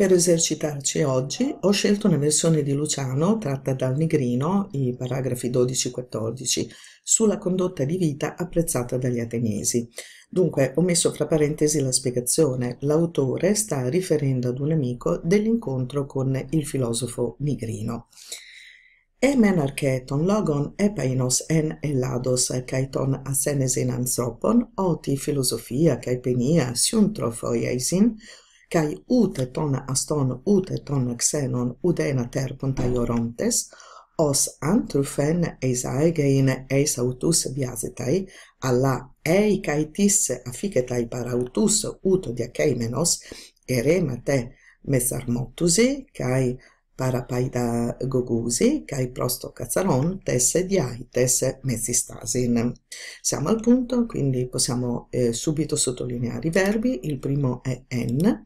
Per esercitarci oggi ho scelto una versione di Luciano tratta dal Nigrino, i paragrafi 12-14, sulla condotta di vita apprezzata dagli ateniesi. Dunque ho messo fra parentesi la spiegazione, l'autore sta riferendo ad un amico dell'incontro con il filosofo Nigrino. Emen archeton logon epainos en ellados kai ton asenesin anthropon oti filosofia kai penia siuntrofoiaisin kai ute ton aston ute ton xenon ude na ter ponta iorontes os antrufen eis aegein eis autus viasetai, alla ei caetis afficetai par autus uto diaceimenos, erema te mesarmotusi, cae Parapaida Gogusi, Kai Prosto Cazzaron, Tesse DI, Tesse Mezzistasin. Siamo al punto, quindi possiamo eh, subito sottolineare i verbi. Il primo è en,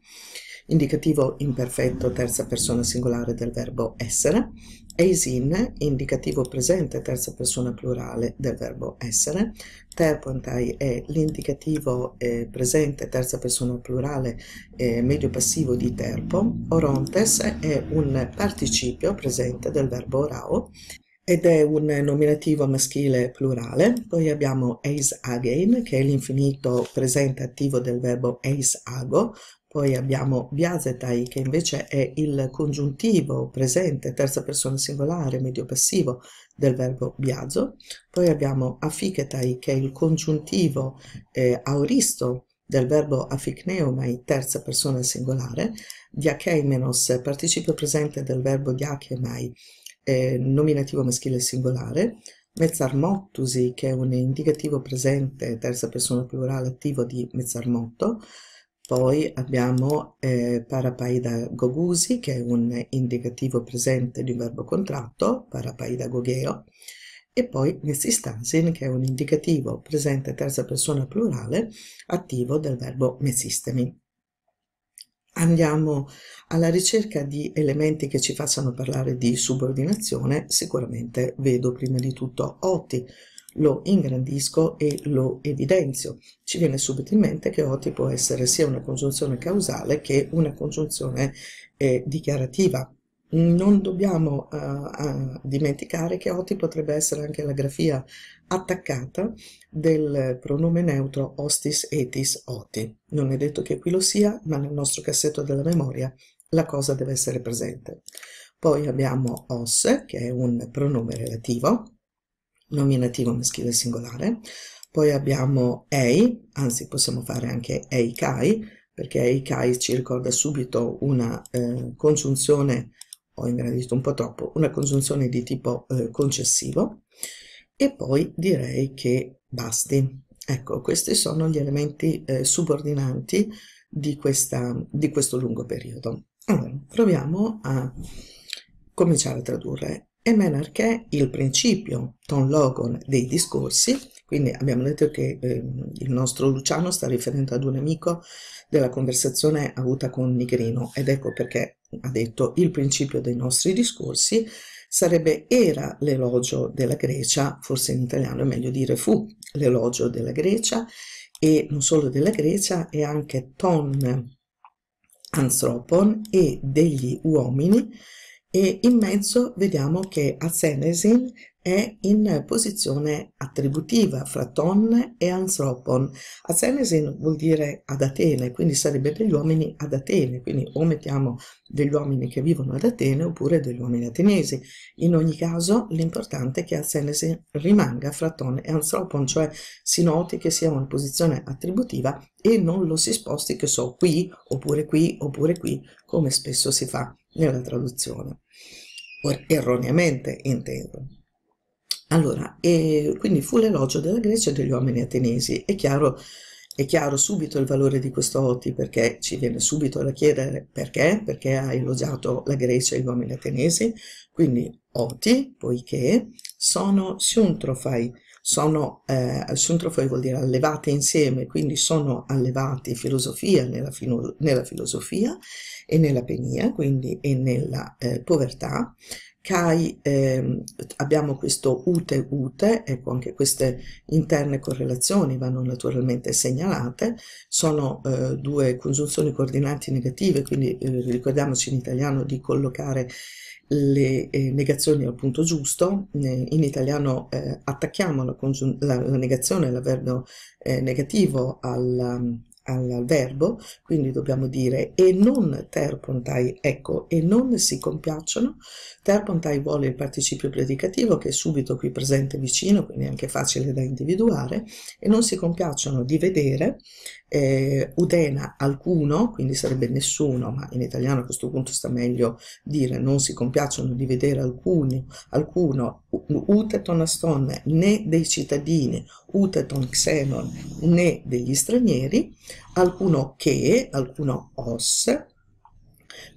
indicativo imperfetto terza persona singolare del verbo essere, eisin, indicativo presente terza persona plurale del verbo essere, terpontai è l'indicativo eh, presente terza persona plurale eh, medio passivo di terpo, orontes è un participio presente del verbo rao, ed è un nominativo maschile plurale. Poi abbiamo eis again, che è l'infinito presente attivo del verbo eis ago, poi abbiamo biasetai che invece è il congiuntivo presente, terza persona singolare, medio passivo del verbo biaso. Poi abbiamo afiketai che è il congiuntivo eh, auristo del verbo aficneumai, terza persona singolare. Diakeimenos, participio presente del verbo diakemai, eh, nominativo maschile singolare. Mezzarmottusi che è un indicativo presente, terza persona plurale attivo di mezzarmotto. Poi abbiamo eh, parapaidago gusi, che è un indicativo presente di un verbo contratto, parapaidago geo, e poi mesistansin, che è un indicativo presente terza persona plurale attivo del verbo mesistemi. Andiamo alla ricerca di elementi che ci facciano parlare di subordinazione, sicuramente vedo prima di tutto oti, lo ingrandisco e lo evidenzio. Ci viene subito in mente che OTI può essere sia una congiunzione causale che una congiunzione eh, dichiarativa. Non dobbiamo uh, uh, dimenticare che OTI potrebbe essere anche la grafia attaccata del pronome neutro ostis etis OTI. Non è detto che qui lo sia, ma nel nostro cassetto della memoria la cosa deve essere presente. Poi abbiamo os, che è un pronome relativo, nominativo maschile singolare, poi abbiamo ei, anzi possiamo fare anche eikai, perché eikai ci ricorda subito una eh, congiunzione, ho ingrandito un po' troppo, una congiunzione di tipo eh, concessivo, e poi direi che basti. Ecco, questi sono gli elementi eh, subordinanti di, questa, di questo lungo periodo. Allora, proviamo a cominciare a tradurre e perché il principio, ton logon, dei discorsi, quindi abbiamo detto che eh, il nostro Luciano sta riferendo ad un amico della conversazione avuta con Nigrino ed ecco perché ha detto il principio dei nostri discorsi sarebbe era l'elogio della Grecia, forse in italiano è meglio dire fu l'elogio della Grecia e non solo della Grecia e anche ton anthropon e degli uomini e in mezzo vediamo che Azenesin è in posizione attributiva fra ton e anthropon. Azenesin vuol dire ad Atene, quindi sarebbe degli uomini ad Atene, quindi o mettiamo degli uomini che vivono ad Atene oppure degli uomini atenesi. In ogni caso l'importante è che Azenesin rimanga fra ton e anthropon, cioè si noti che sia una posizione attributiva e non lo si sposti che so qui oppure qui oppure qui come spesso si fa nella traduzione, erroneamente intendo. Allora, quindi fu l'elogio della Grecia e degli uomini ateniesi. È chiaro, è chiaro subito il valore di questo Oti perché ci viene subito da chiedere perché, perché ha elogiato la Grecia e gli uomini ateniesi. Quindi Oti, poiché, sono siuntrofai, sono, eh, Suntrofoi vuol dire allevate insieme, quindi sono allevati filosofia nella, filo nella filosofia e nella penia, quindi e nella eh, povertà, Kai eh, abbiamo questo ute-ute, ecco anche queste interne correlazioni vanno naturalmente segnalate, sono eh, due congiunzioni coordinanti negative, quindi eh, ricordiamoci in italiano di collocare le eh, negazioni al punto giusto, eh, in italiano eh, attacchiamo la, la, la negazione, l'avverbio eh, negativo um, al, al, verbo, quindi dobbiamo dire e non terpontai, ecco, e non si compiacciono, terpontai vuole il participio predicativo che è subito qui presente vicino, quindi è anche facile da individuare, e non si compiacciono di vedere, eh, Udena alcuno, quindi sarebbe nessuno, ma in italiano a questo punto sta meglio dire non si compiacciono di vedere alcuno, alcuno uteton astonne, né dei cittadini, uteton xenon, né degli stranieri, alcuno che, alcuno os,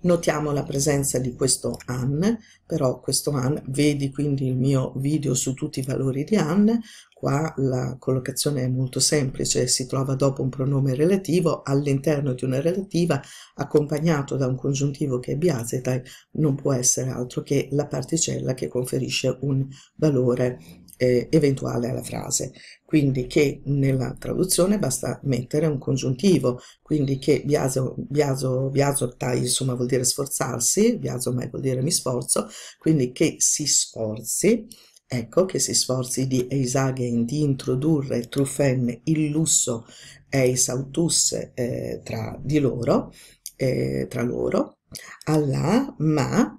Notiamo la presenza di questo AN, però questo AN, vedi quindi il mio video su tutti i valori di AN, qua la collocazione è molto semplice, si trova dopo un pronome relativo all'interno di una relativa accompagnato da un congiuntivo che è biaseta, non può essere altro che la particella che conferisce un valore eh, eventuale alla frase. Quindi che nella traduzione basta mettere un congiuntivo, quindi che biaso, biaso, biaso tai insomma vuol dire sforzarsi, biaso mai vuol dire mi sforzo, quindi che si sforzi, ecco che si sforzi di Eisagen di introdurre Truffen il lusso Eis autus eh, tra di loro, eh, tra loro, alla ma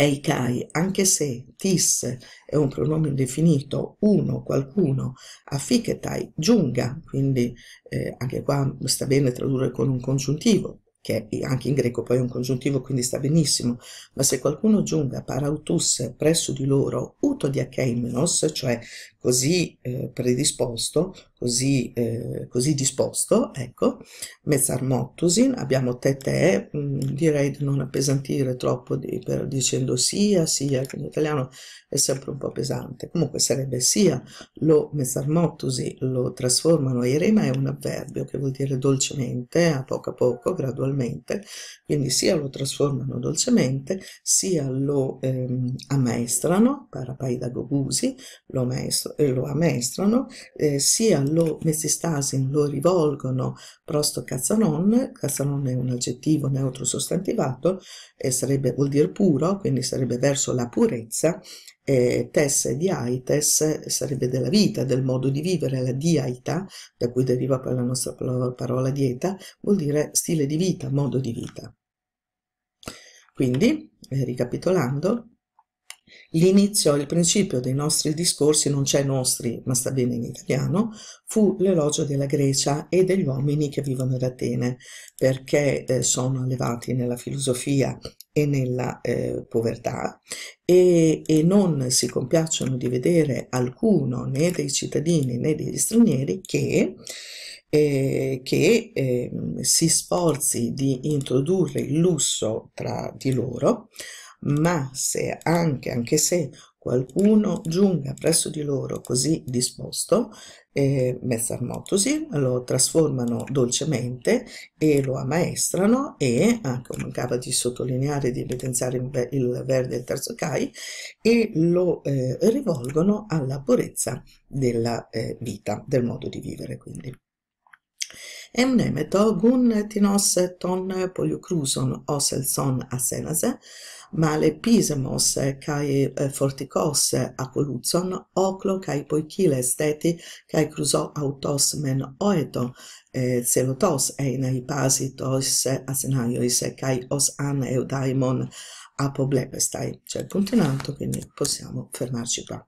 Eikai, anche se tis è un pronome indefinito, uno, qualcuno, affiketai, giunga, quindi eh, anche qua sta bene tradurre con un congiuntivo, che anche in greco poi è un congiuntivo, quindi sta benissimo, ma se qualcuno giunga parautus presso di loro uto di acheimnos, cioè così eh, predisposto, così, eh, così, disposto, ecco, mezzarmottusin, abbiamo tete, mh, mm, direi di non appesantire troppo di, per, dicendo sia, sia, che in italiano è sempre un po' pesante, comunque sarebbe sia, lo mezzarmottusi lo trasformano in rima, è un avverbio che vuol dire dolcemente, a poco a poco, gradualmente, quindi sia lo trasformano dolcemente, sia lo ehm, ammaestrano, parapaidagogusi, lo ammaestrano, lo ammestrano, eh, sia lo mestistasin lo rivolgono prosto cazzanon, cazzanon è un aggettivo neutro sostantivato, eh, sarebbe, vuol dire puro, quindi sarebbe verso la purezza, eh, tes di aites sarebbe della vita, del modo di vivere, la diaita, da cui deriva poi la nostra parola dieta, vuol dire stile di vita, modo di vita. Quindi, eh, ricapitolando, L'inizio, il principio dei nostri discorsi, non c'è nostri, ma sta bene in italiano, fu l'elogio della Grecia e degli uomini che vivono ad Atene, perché eh, sono allevati nella filosofia e nella eh, povertà e, e non si compiacciono di vedere alcuno né dei cittadini né degli stranieri che eh, che eh, si sforzi di introdurre il lusso tra di loro ma se anche, anche se qualcuno giunga presso di loro così disposto, eh, mezzarmotusi, lo trasformano dolcemente e lo ammaestrano e, anche ah, mancava di sottolineare di evidenziare il verde del terzo Kai, e lo eh, rivolgono alla purezza della eh, vita, del modo di vivere quindi. Emnemeto gun tinos ton poliocruson oselson asenase ma male pismos kai eh, fortikos acoluzon oclo kai poikiles teti cae cruso autos men oeto ε, eh, celotos ein hypasitos asenaios cae os an eudaimon apoblepestai, cioè il punto in alto, quindi possiamo fermarci qua.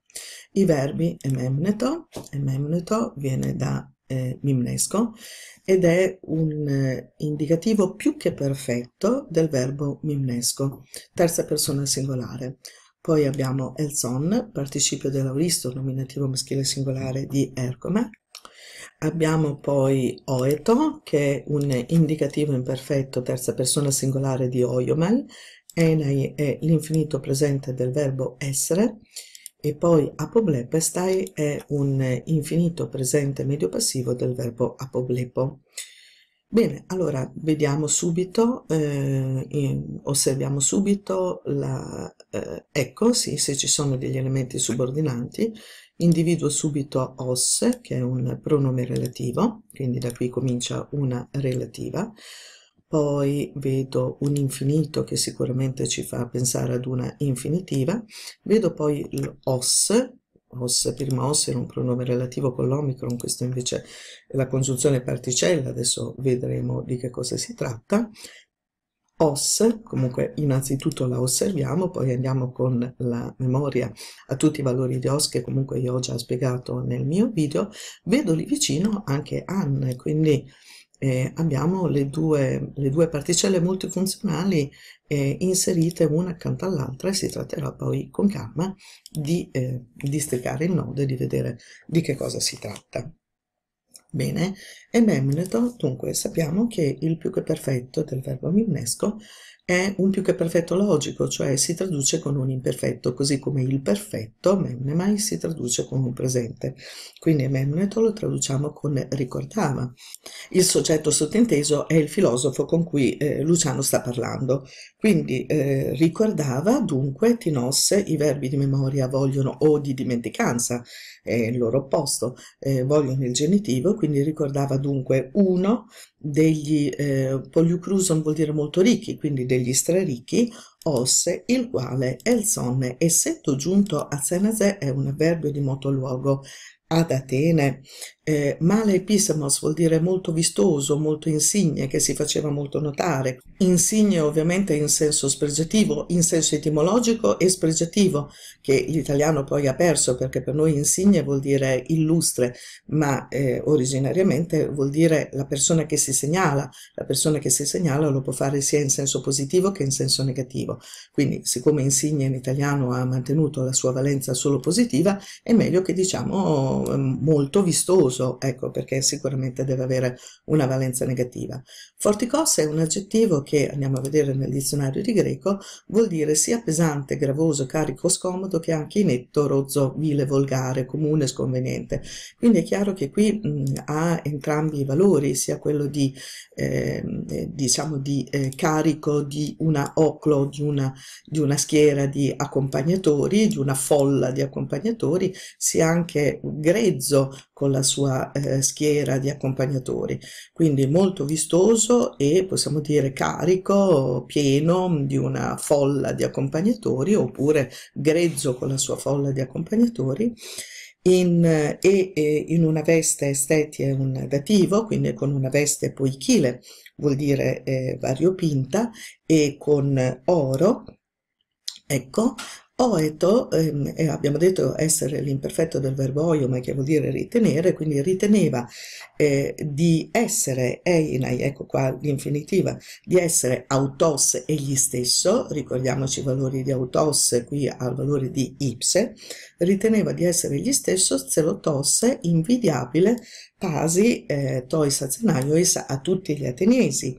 I verbi ememneto, ememneto viene da eh, mimnesco ed è un eh, indicativo più che perfetto del verbo mimnesco, terza persona singolare. Poi abbiamo elson, participio dell'auristo, nominativo maschile singolare di Ercome. Abbiamo poi oeto, che è un indicativo imperfetto, terza persona singolare di oiomel. Enai è l'infinito presente del verbo essere e poi apoblepestai è un infinito presente medio passivo del verbo apoblepo. Bene, allora vediamo subito, eh, in, osserviamo subito, la, eh, ecco sì, se ci sono degli elementi subordinanti, individuo subito os, che è un pronome relativo, quindi da qui comincia una relativa, poi vedo un infinito che sicuramente ci fa pensare ad una infinitiva, vedo poi l'os, os, prima os era un pronome relativo con l'omicron, questo invece è la congiunzione particella, adesso vedremo di che cosa si tratta, os, comunque innanzitutto la osserviamo, poi andiamo con la memoria a tutti i valori di os che comunque io ho già spiegato nel mio video, vedo lì vicino anche an, quindi eh, abbiamo le due, le due, particelle multifunzionali eh, inserite una accanto all'altra e si tratterà poi con calma di eh, districare il nodo e di vedere di che cosa si tratta. Bene, e Memneto, dunque sappiamo che il più che perfetto del verbo mimnesco è un più che perfetto logico, cioè si traduce con un imperfetto, così come il perfetto, memne mai, si traduce con un presente. Quindi memneto lo traduciamo con ricordava. Il soggetto sottinteso è il filosofo con cui eh, Luciano sta parlando. Quindi eh, ricordava, dunque, tinos, i verbi di memoria vogliono o di dimenticanza, è il loro opposto, eh, vogliono il genitivo, quindi ricordava dunque uno degli, eh, poliucruson vuol dire molto ricchi, quindi degli degli straricchi, osse, il quale Elsonne, essetto giunto a Senese è un avverbio di moto luogo ad Atene eh, male episemos vuol dire molto vistoso, molto insigne, che si faceva molto notare. Insigne ovviamente in senso spregiativo, in senso etimologico e spregiativo, che l'italiano poi ha perso perché per noi insigne vuol dire illustre, ma eh, originariamente vuol dire la persona che si segnala. La persona che si segnala lo può fare sia in senso positivo che in senso negativo. Quindi siccome insigne in italiano ha mantenuto la sua valenza solo positiva, è meglio che diciamo eh, molto vistoso diffuso, ecco perché sicuramente deve avere una valenza negativa. Forticos è un aggettivo che, andiamo a vedere nel dizionario di greco, vuol dire sia pesante, gravoso, carico, scomodo che anche inetto, rozzo, vile, volgare, comune, sconveniente. Quindi è chiaro che qui mh, mm, ha entrambi i valori, sia quello di, ehm, eh, diciamo di eh, carico di una oclo, di una, di una schiera di accompagnatori, di una folla di accompagnatori, sia anche grezzo, con la sua eh, schiera di accompagnatori, quindi molto vistoso e possiamo dire carico, pieno di una folla di accompagnatori oppure grezzo con la sua folla di accompagnatori in, e, e, in una veste esteti è un dativo, quindi con una veste poichile, vuol dire eh, variopinta, e con oro, ecco, Oeto, ehm, abbiamo detto essere l'imperfetto del verbo oio, ma che vuol dire ritenere, quindi riteneva eh, di essere einai, ecco qua l'infinitiva, di essere autos egli stesso, ricordiamoci i valori di autos qui al valore di ipse, riteneva di essere egli stesso zelotos invidiabile pasi eh, tois azenaiois a tutti gli ateniesi,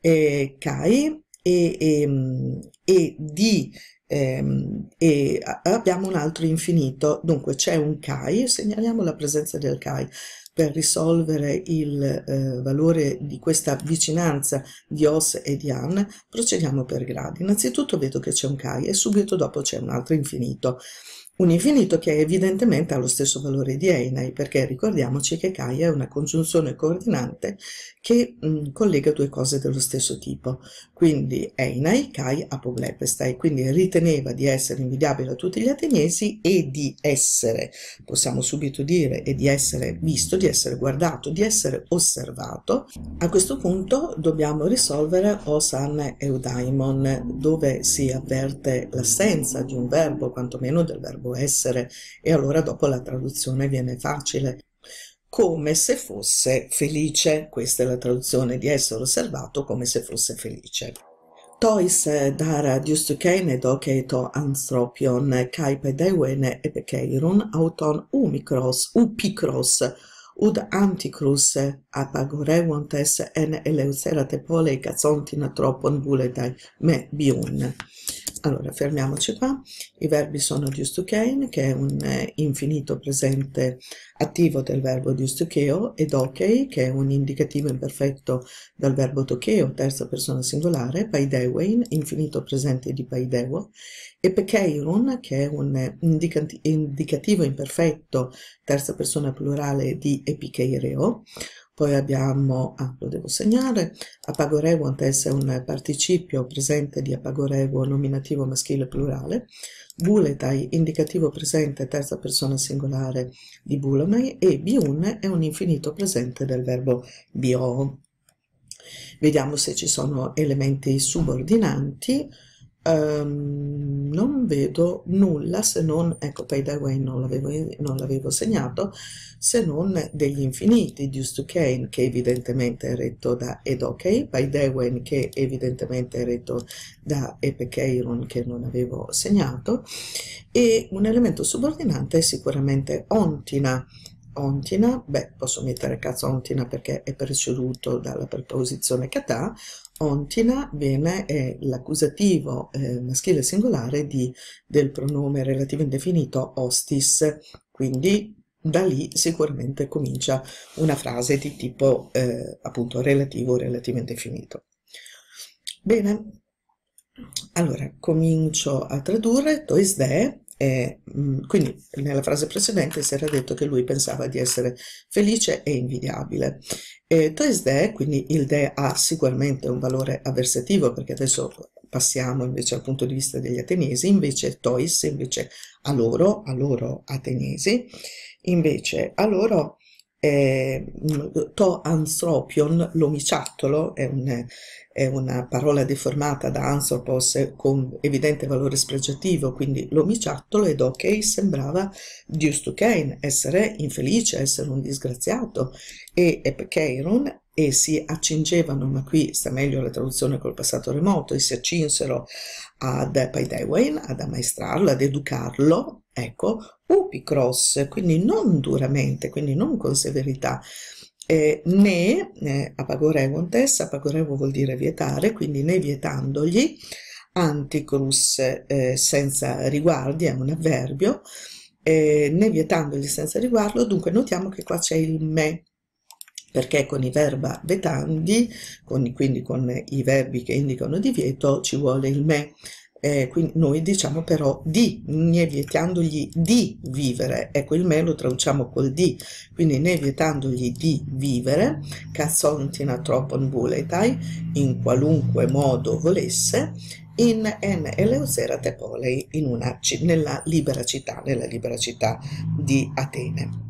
eh, kai e, e, ehm, e di Ehm, e abbiamo un altro infinito, dunque c'è un Kai, segnaliamo la presenza del Kai per risolvere il eh, valore di questa vicinanza di Os e di An, procediamo per gradi. Innanzitutto vedo che c'è un Kai e subito dopo c'è un altro infinito un infinito che evidentemente ha lo stesso valore di Einai, perché ricordiamoci che Kaia è una congiunzione coordinante che mh, mm, collega due cose dello stesso tipo, quindi Einai, Kai, apoglepestai, quindi riteneva di essere invidiabile a tutti gli ateniesi e di essere, possiamo subito dire, e di essere visto, di essere guardato, di essere osservato. A questo punto dobbiamo risolvere o san eudaimon, dove si avverte l'assenza di un verbo, quantomeno del verbo può essere e allora dopo la traduzione viene facile come se fosse felice questa è la traduzione di essere osservato come se fosse felice Tois dara diustukein edo keito anthropion kaipedeuen epekeirun auton umikros, upikros, ud anticrus apagoreuontes en eleusera tepolei gazontina tropon buletai me biun. Allora, fermiamoci qua. I verbi sono just to came, che è un eh, infinito presente attivo del verbo just to keo, ed ok, che è un indicativo imperfetto dal verbo to keo, terza persona singolare, paidewein, infinito presente di paidewo, e pekeirun, che è un eh, indicativo imperfetto, terza persona plurale di epikeireo, poi abbiamo, ah, lo devo segnare, apagorevo antes è un participio presente di apagorevo nominativo maschile plurale, buletai indicativo presente terza persona singolare di bulonai e biun è un infinito presente del verbo bio. Vediamo se ci sono elementi subordinanti, Um, non vedo nulla se non, ecco Payday Way non l'avevo, non l'avevo segnato, se non degli infiniti, Deuce to Kane che evidentemente è retto da Ed OK, Payday Way che evidentemente è retto da Epekeiron che non avevo segnato e un elemento subordinante è sicuramente Ontina, Ontina, beh posso mettere cazzo Ontina perché è preceduto dalla preposizione Kata, Ontina, bene, è l'accusativo eh, maschile singolare di, del pronome relativo indefinito ostis, quindi da lì sicuramente comincia una frase di tipo eh, appunto relativo o relativo indefinito. Bene, allora comincio a tradurre tois de, e, mm, quindi nella frase precedente si era detto che lui pensava di essere felice e invidiabile. E tois de, quindi il de ha sicuramente un valore avversativo perché adesso passiamo invece al punto di vista degli ateniesi, invece tois, invece a loro, a loro ateniesi, invece a loro eh, to anthropion, l'omiciattolo, è, un, è, una parola deformata da anthropos con evidente valore spregiativo, quindi l'omiciattolo ed ok sembrava Deus to Cain, essere infelice, essere un disgraziato, e Epcheirun e si accingevano, ma qui sta meglio la traduzione col passato remoto, e si accinsero ad Paidewain, ad ammaestrarlo, ad educarlo, ecco, upicros, quindi non duramente, quindi non con severità, eh, né eh, apagorevontes, apagorevo vuol dire vietare, quindi né vietandogli, anticrus eh, senza riguardi, è un avverbio, eh, né vietandogli senza riguardo, dunque notiamo che qua c'è il me, perché con i verba vetandi, con, quindi con i verbi che indicano divieto, ci vuole il me eh, quindi noi diciamo però di, ne vietandogli di vivere, ecco il me lo traduciamo col di, quindi ne vietandogli di vivere, cazzontina tropon buletai, in qualunque modo volesse, in en eleusera polei, in una, nella libera città, nella libera città di Atene.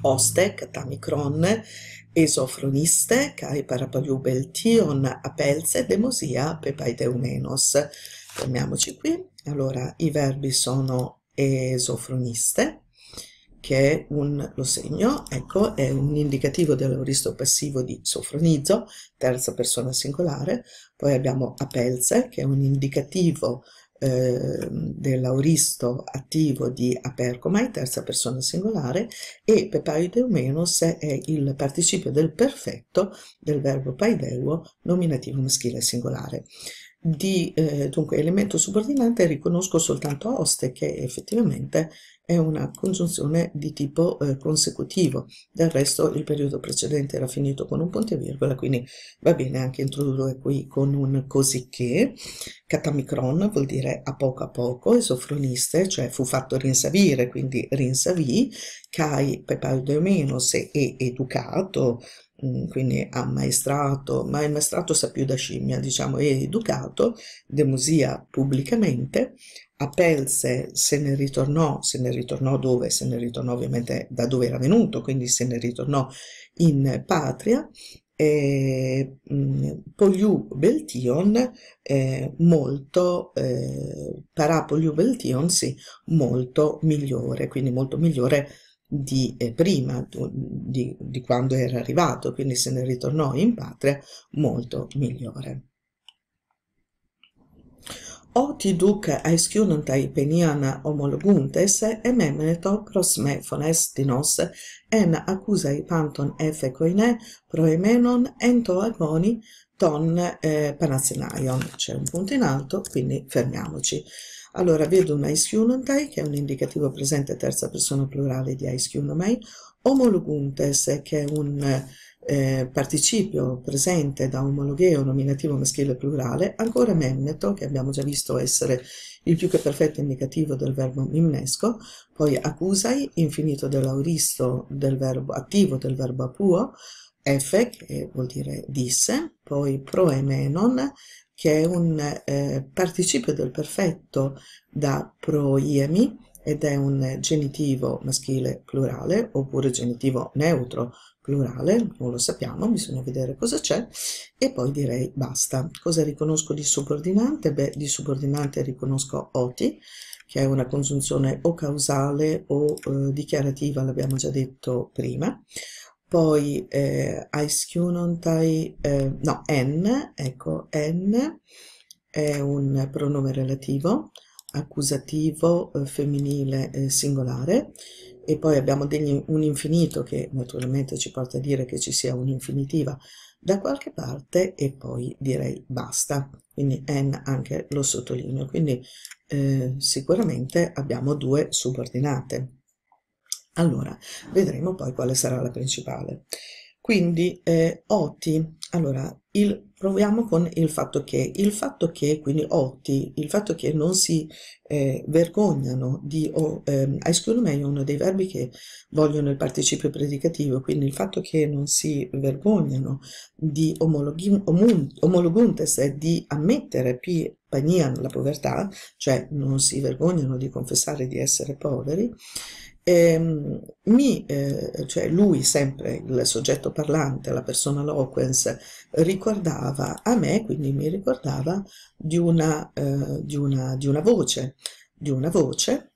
Oste, catamicron, esofroniste, cae parapaliubeltion apelse demosia pepaideumenos fermiamoci qui. Allora, i verbi sono esofroniste, che è un, lo segno, ecco, è un indicativo dell'euristo passivo di sofronizzo, terza persona singolare. Poi abbiamo apelse, che è un indicativo eh, dell'auristo attivo di apercomai, terza persona singolare, e pepaideomenos è il participio del perfetto del verbo paideuo nominativo maschile singolare di eh, dunque, elemento subordinante riconosco soltanto oste, che effettivamente è una congiunzione di tipo eh, consecutivo. Del resto il periodo precedente era finito con un punto e virgola, quindi va bene anche introdurre qui con un cosicché. Catamicron vuol dire a poco a poco, esofroniste, cioè fu fatto rinsavire, quindi rinsavì, cai pepaudeomenos e educato, Mm, quindi ammaestrato, ma ammaestrato sa più da scimmia, diciamo, e educato, demusia pubblicamente, a Pelse se ne ritornò, se ne ritornò dove? Se ne ritornò ovviamente da dove era venuto, quindi se ne ritornò in patria, e, mh, mm, Poliu Beltion eh, molto, eh, parà Poliu Beltion, sì, molto migliore, quindi molto migliore di eh, prima di, di quando era arrivato, quindi se ne ritornò in patria molto migliore. O ti duc aesciunantai peniana homologuntes, e memneto pros me phones en accusai panton efe coine proemenon ento agoni ton eh, C'è un punto in alto, quindi fermiamoci. Allora, vedo un aischiunontai, che è un indicativo presente terza persona plurale di aischiunomai, homologuntes, che è un eh, participio presente da omologheo nominativo maschile plurale, ancora memneto, che abbiamo già visto essere il più che perfetto indicativo del verbo mimnesco, poi acusai, infinito dell'auristo del verbo attivo del verbo apuo, F, che vuol dire disse, poi proemenon, che è un eh, participio del perfetto da proiemi ed è un genitivo maschile plurale oppure genitivo neutro plurale, non lo sappiamo, bisogna vedere cosa c'è e poi direi basta. Cosa riconosco di subordinante? Beh, di subordinante riconosco oti, che è una congiunzione o causale o eh, dichiarativa, l'abbiamo già detto prima poi eh, Ice eh, no, en, ecco, en è un pronome relativo, accusativo eh, femminile eh, singolare e poi abbiamo degli, un infinito che naturalmente ci porta a dire che ci sia un'infinitiva da qualche parte e poi direi basta, quindi en anche lo sottolineo, quindi eh, sicuramente abbiamo due subordinate. Allora, vedremo poi quale sarà la principale. Quindi eh, OTI allora, il, proviamo con il fatto che, il fatto che, quindi otti, il fatto che non si eh, vergognano di, o, ehm, me è uno dei verbi che vogliono il participio predicativo, quindi il fatto che non si vergognano di omologun, omologuntes, di ammettere pi panian la povertà, cioè non si vergognano di confessare di essere poveri, ehm, mi, eh, cioè lui sempre, il soggetto parlante, la persona loquens, ricordava a me, quindi mi ricordava di una, eh, di una, di una voce, di una voce,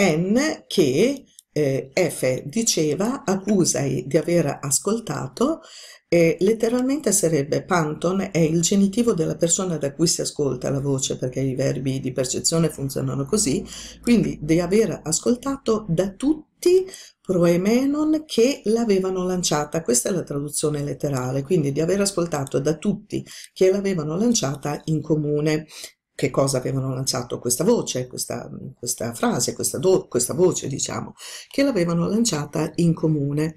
N che eh, F diceva, accusai di aver ascoltato, eh, letteralmente sarebbe Panton è il genitivo della persona da cui si ascolta la voce, perché i verbi di percezione funzionano così, quindi di aver ascoltato da tutti Proemenon che l'avevano lanciata, questa è la traduzione letterale, quindi di aver ascoltato da tutti che l'avevano lanciata in comune, che cosa avevano lanciato questa voce, questa, questa frase, questa, do, questa voce diciamo, che l'avevano lanciata in comune.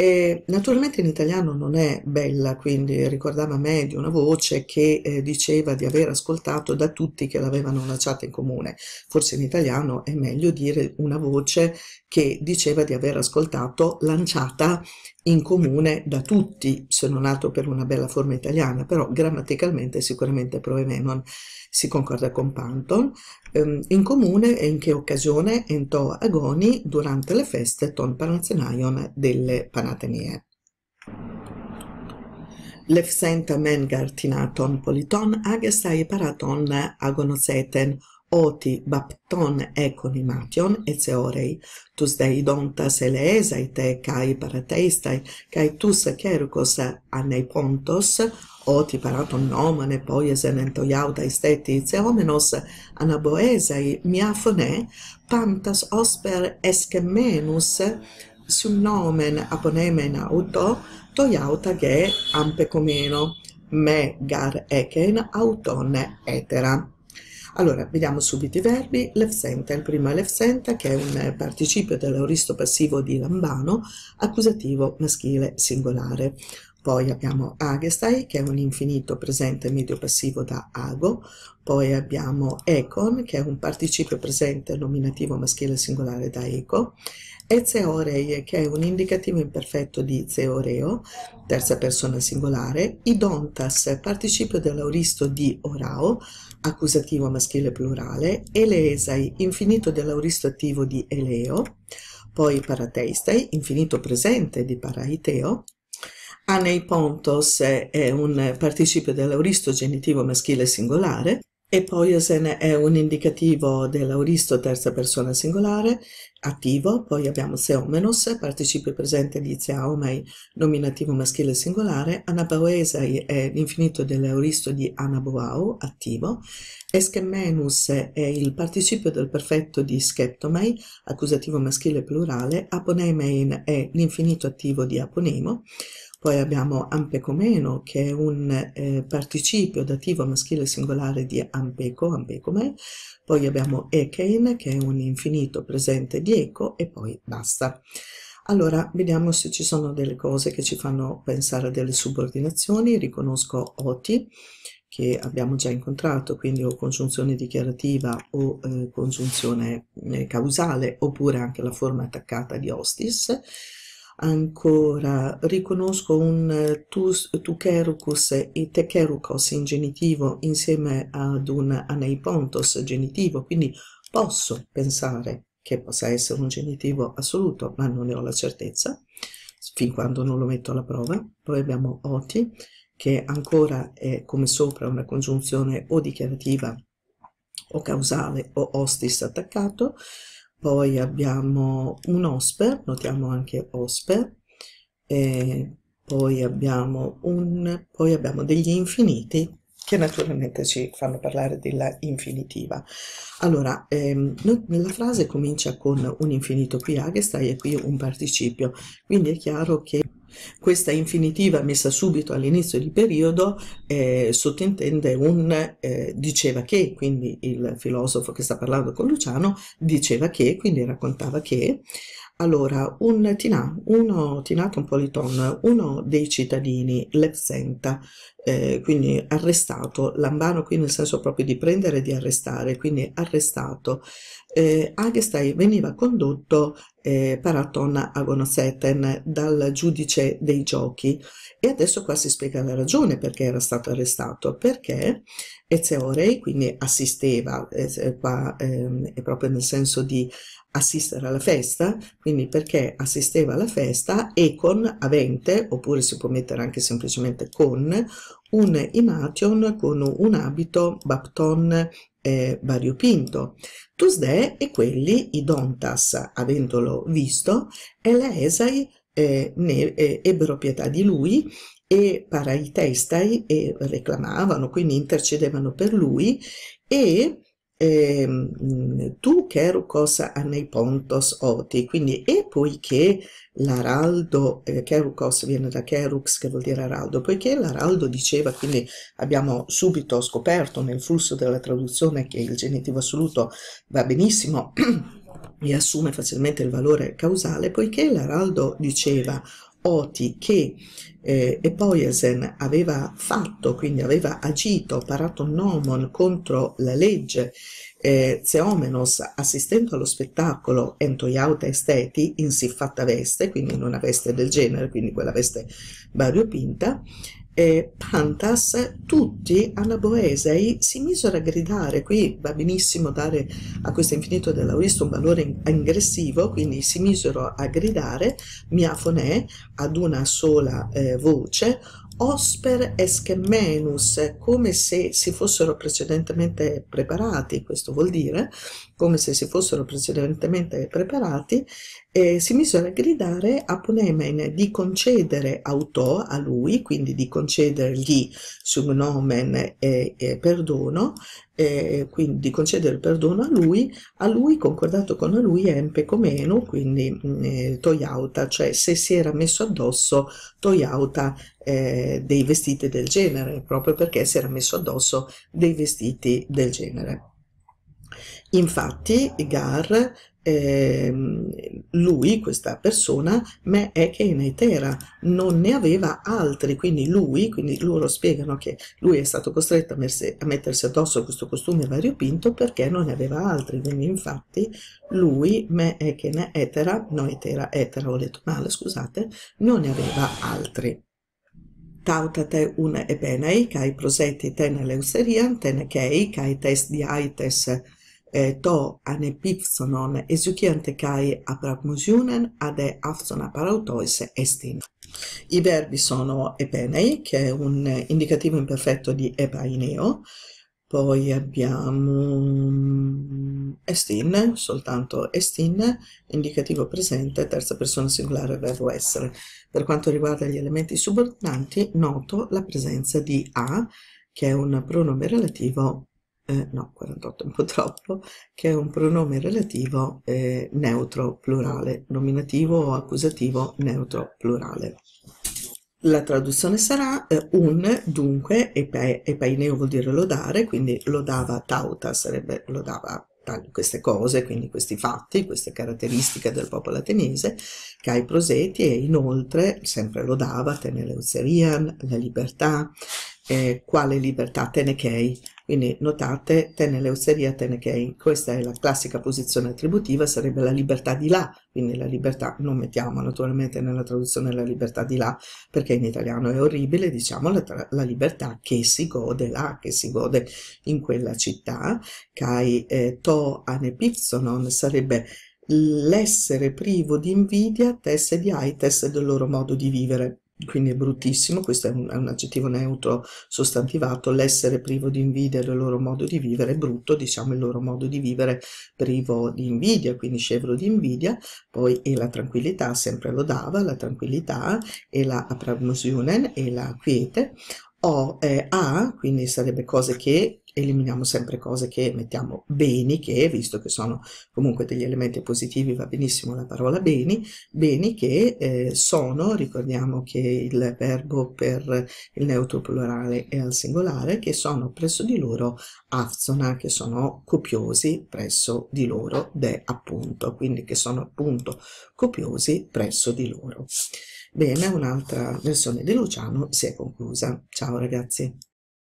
E, naturalmente in italiano non è bella, quindi ricordava a me di una voce che eh, diceva di aver ascoltato da tutti che l'avevano lanciata in comune. Forse in italiano è meglio dire una voce che diceva di aver ascoltato lanciata in comune da tutti, sono nato per una bella forma italiana, però grammaticalmente sicuramente provenevano, si concorda con Panton, ehm, in comune e in che occasione entò Agoni durante le feste ton panazionaion delle Panatemie. Lefsenta men gartinaton politon agestai paraton agonoceten, Oti baptron e conimagion e zeorei tus dei donta selesa ite kai parate stai kai tus cheiro cosa a ne pontos oti parato nomane poi esennto yauda isteti celomenosa anaboeza i miafone pantas osper eskemenus synomena abonemena auto to yauta ge ampekomeno megar eken autone etera Allora, vediamo subito i verbi. L'efsenta, il primo è l'efsenta, che è un eh, participio dell'auristo passivo di Lambano, accusativo maschile singolare. Poi abbiamo agestai, che è un infinito presente medio passivo da ago. Poi abbiamo econ, che è un participio presente nominativo maschile singolare da eco. E zeorei, che è un indicativo imperfetto di zeoreo, terza persona singolare. Idontas, participio dell'auristo di orao, accusativo maschile plurale, eleesai, infinito dell'auristo attivo di eleo, poi parateistai, infinito presente di paraiteo, aneipontos è un participio dell'auristo genitivo maschile singolare, e poi è un indicativo dell'auristo terza persona singolare, attivo, poi abbiamo se omenos, participio presente di zeaomei, nominativo maschile singolare, anaboesai è l'infinito dell'euristo di anaboao, attivo, Eschemenus è il participio del perfetto di skeptomei, accusativo maschile plurale, Aponemein è l'infinito attivo di aponemo, poi abbiamo ampecomeno, che è un eh, participio dativo maschile singolare di ampeco, ampecome. Poi abbiamo ekein, che è un infinito presente di eco, e poi basta. Allora, vediamo se ci sono delle cose che ci fanno pensare a delle subordinazioni. Riconosco oti, che abbiamo già incontrato, quindi o congiunzione dichiarativa o eh, congiunzione eh, causale, oppure anche la forma attaccata di hostis Ancora, riconosco un eh, tus, e techericus in genitivo insieme ad un aneipontos genitivo, quindi posso pensare che possa essere un genitivo assoluto, ma non ne ho la certezza, fin quando non lo metto alla prova. Poi abbiamo oti, che ancora è come sopra una congiunzione o dichiarativa o causale o ostis attaccato, poi abbiamo un osper, notiamo anche osper, poi abbiamo, un, poi abbiamo degli infiniti che naturalmente ci fanno parlare della infinitiva. Allora, ehm, la frase comincia con un infinito qui agestai, e qui un participio, quindi è chiaro che questa infinitiva messa subito all'inizio di periodo eh, sottintende un eh, diceva che, quindi il filosofo che sta parlando con Luciano diceva che, quindi raccontava che, allora, un Tinà, uno Tinà con Politon, uno dei cittadini, l'exenta, eh, quindi arrestato, Lambano qui nel senso proprio di prendere e di arrestare, quindi arrestato, eh, Agestei veniva condotto eh, Paraton Agonoseten dal giudice dei giochi e adesso qua si spiega la ragione perché era stato arrestato, perché Ezeorei quindi assisteva, eh, qua eh, è proprio nel senso di assistere alla festa, quindi perché assisteva alla festa e con avente, oppure si può mettere anche semplicemente con, un imation con un abito bapton eh, variopinto. Tusdè e quelli, i dontas, avendolo visto, e le Esai eh, ne, eh, ebbero pietà di lui e paraitestai e reclamavano, quindi intercedevano per lui e Ehm, tu quero cosa nei pontos oti, quindi e poiché l'araldo, eh, kerukos viene da kerux che vuol dire araldo, poiché l'araldo diceva, quindi abbiamo subito scoperto nel flusso della traduzione che il genitivo assoluto va benissimo e assume facilmente il valore causale, poiché l'araldo diceva Oti che eh, Epoiasen aveva fatto, quindi aveva agito parato nomon contro la legge eh, Zeomenos assistendo allo spettacolo Entoiauta Esteti in siffatta veste, quindi in una veste del genere, quindi quella veste variopinta, e Pantas, tutti Boesei si misero a gridare, qui va benissimo dare a questo infinito della Wist un valore in ingressivo, quindi si misero a gridare, miafonè, ad una sola eh, voce, osper eschemmenus, come se si fossero precedentemente preparati, questo vuol dire, come se si fossero precedentemente preparati, eh, si misero a gridare a Punemen di concedere auto a lui, quindi di concedergli sugnomen e, e perdono, eh, quindi di concedere il perdono a lui, a lui concordato con lui empe comeno, quindi mm, eh, toiauta, cioè se si era messo addosso toiauta eh, dei vestiti del genere, proprio perché si era messo addosso dei vestiti del genere. Infatti Gar, eh, lui, questa persona, me è che in etera, non ne aveva altri, quindi lui, quindi loro spiegano che lui è stato costretto a, merse, a mettersi addosso questo costume variopinto perché non ne aveva altri, quindi infatti lui, me è che in etera, no etera, etera, ho letto male, scusate, non ne aveva altri tautate un epenei, kai proseti ten eleuserian, ten kei, kai tes diaites to an pipsonon esukiante kai apragmusiunen ade afzona parautois estin. I verbi sono epenei, che è un indicativo imperfetto di epaineo, poi abbiamo mm, estin, soltanto estin, indicativo presente, terza persona singolare, verbo essere. Per quanto riguarda gli elementi subordinanti, noto la presenza di a, che è un pronome relativo eh, no 48 è un po' troppo, che è un pronome relativo eh, neutro plurale, nominativo o accusativo neutro plurale. La traduzione sarà eh, un, dunque, e, paineo vuol dire lodare, quindi lodava tauta sarebbe lodava queste cose, quindi questi fatti, queste caratteristiche del popolo ateniese, che ai proseti e inoltre sempre lodava Teneleuzerian, la libertà, eh, quale libertà chei, quindi notate tene leusteria, tene kei, questa è la classica posizione attributiva, sarebbe la libertà di là, quindi la libertà non mettiamo naturalmente nella traduzione la libertà di là, perché in italiano è orribile, diciamo la, la libertà che si gode là, che si gode in quella città, kai eh, to anepipsonon sarebbe l'essere privo di invidia, tesse di aites del loro modo di vivere quindi è bruttissimo, questo è un, è un, aggettivo neutro sostantivato, l'essere privo di invidia del loro modo di vivere è brutto, diciamo il loro modo di vivere privo di invidia, quindi scevro di invidia, poi e la tranquillità, sempre lo dava, la tranquillità e la apramosiunen e la quiete, o eh, a, quindi sarebbe cose che eliminiamo sempre cose che mettiamo beni che, visto che sono comunque degli elementi positivi, va benissimo la parola beni, beni che eh, sono, ricordiamo che il verbo per il neutro plurale è al singolare, che sono presso di loro afzona, che sono copiosi presso di loro, de appunto, quindi che sono appunto copiosi presso di loro. Bene, un'altra versione di Luciano si è conclusa. Ciao ragazzi!